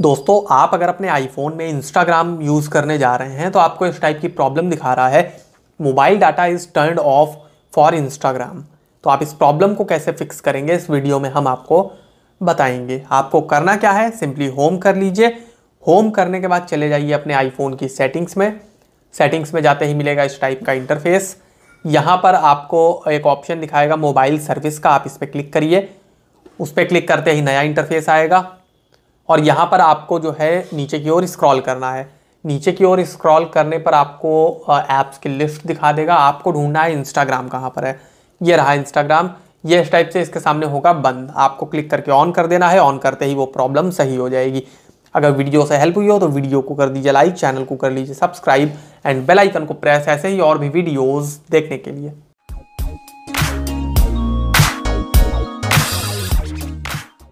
दोस्तों आप अगर अपने आईफोन में इंस्टाग्राम यूज़ करने जा रहे हैं तो आपको इस टाइप की प्रॉब्लम दिखा रहा है mobile data is turn off for Instagram तो आप इस प्रॉब्लम को कैसे फिक्स करेंगे इस वीडियो में हम आपको बताएंगे आपको करना क्या है सिंपली होम कर लीजिए होम करने के बाद चले जाइए अपने आईफोन की सेटिंग्स में सेटिंग्स में जाते ही मिलेगा इस टाइप का इंटरफेस यहाँ पर आपको एक ऑप्शन दिखाएगा मोबाइल सर्विस का आप इस पर क्लिक करिए उस पर क्लिक करते ही नया इंटरफेस आएगा और यहाँ पर आपको जो है नीचे की ओर स्क्रॉल करना है नीचे की ओर स्क्रॉल करने पर आपको ऐप्स की लिस्ट दिखा देगा आपको ढूंढना है इंस्टाग्राम कहाँ पर है ये रहा इंस्टाग्राम ये इस टाइप से इसके सामने होगा बंद आपको क्लिक करके ऑन कर देना है ऑन करते ही वो प्रॉब्लम सही हो जाएगी अगर वीडियो से हेल्प हुई हो तो वीडियो को कर दीजिए लाइक चैनल को कर लीजिए सब्सक्राइब एंड बेल आइकन को प्रेस ऐसे ही और भी वीडियोस देखने के लिए